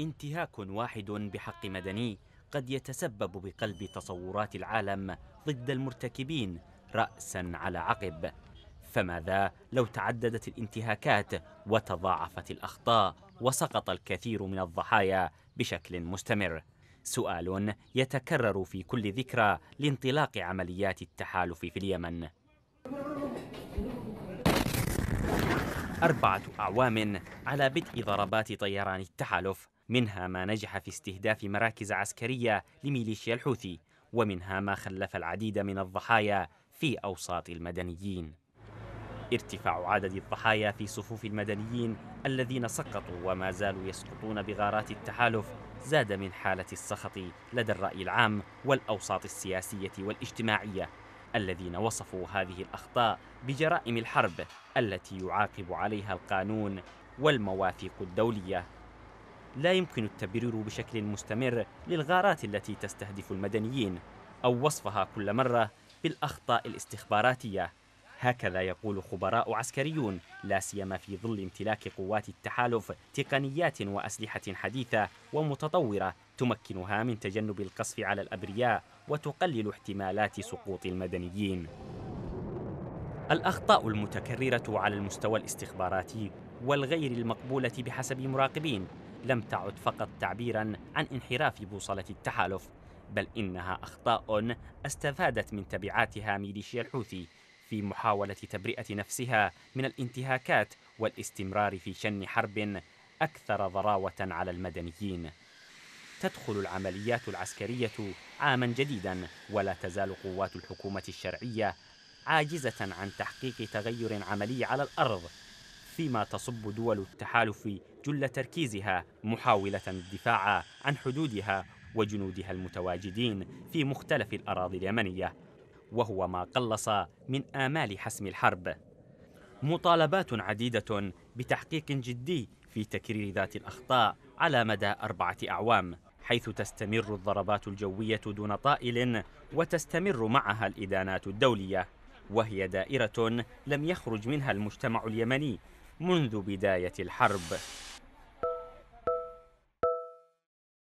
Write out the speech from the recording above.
انتهاك واحد بحق مدني قد يتسبب بقلب تصورات العالم ضد المرتكبين رأسا على عقب فماذا لو تعددت الانتهاكات وتضاعفت الأخطاء وسقط الكثير من الضحايا بشكل مستمر سؤال يتكرر في كل ذكرى لانطلاق عمليات التحالف في اليمن أربعة أعوام على بدء ضربات طيران التحالف منها ما نجح في استهداف مراكز عسكرية لميليشيا الحوثي ومنها ما خلف العديد من الضحايا في أوساط المدنيين ارتفاع عدد الضحايا في صفوف المدنيين الذين سقطوا وما زالوا يسقطون بغارات التحالف زاد من حالة السخط لدى الرأي العام والأوساط السياسية والاجتماعية الذين وصفوا هذه الأخطاء بجرائم الحرب التي يعاقب عليها القانون والمواثيق الدولية لا يمكن التبرير بشكل مستمر للغارات التي تستهدف المدنيين أو وصفها كل مرة بالأخطاء الاستخباراتية هكذا يقول خبراء عسكريون لا سيما في ظل امتلاك قوات التحالف تقنيات وأسلحة حديثة ومتطورة تمكنها من تجنب القصف على الأبرياء وتقلل احتمالات سقوط المدنيين الأخطاء المتكررة على المستوى الاستخباراتي والغير المقبولة بحسب مراقبين لم تعد فقط تعبيرا عن انحراف بوصلة التحالف بل إنها أخطاء استفادت من تبعاتها ميليشيا الحوثي في محاولة تبرئة نفسها من الانتهاكات والاستمرار في شن حرب أكثر ضراوة على المدنيين تدخل العمليات العسكرية عاما جديدا ولا تزال قوات الحكومة الشرعية عاجزة عن تحقيق تغير عملي على الأرض فيما تصب دول التحالف جل تركيزها محاولة الدفاع عن حدودها وجنودها المتواجدين في مختلف الأراضي اليمنية وهو ما قلص من آمال حسم الحرب مطالبات عديدة بتحقيق جدي في تكرير ذات الأخطاء على مدى أربعة أعوام حيث تستمر الضربات الجوية دون طائل وتستمر معها الإدانات الدولية وهي دائرة لم يخرج منها المجتمع اليمني منذ بداية الحرب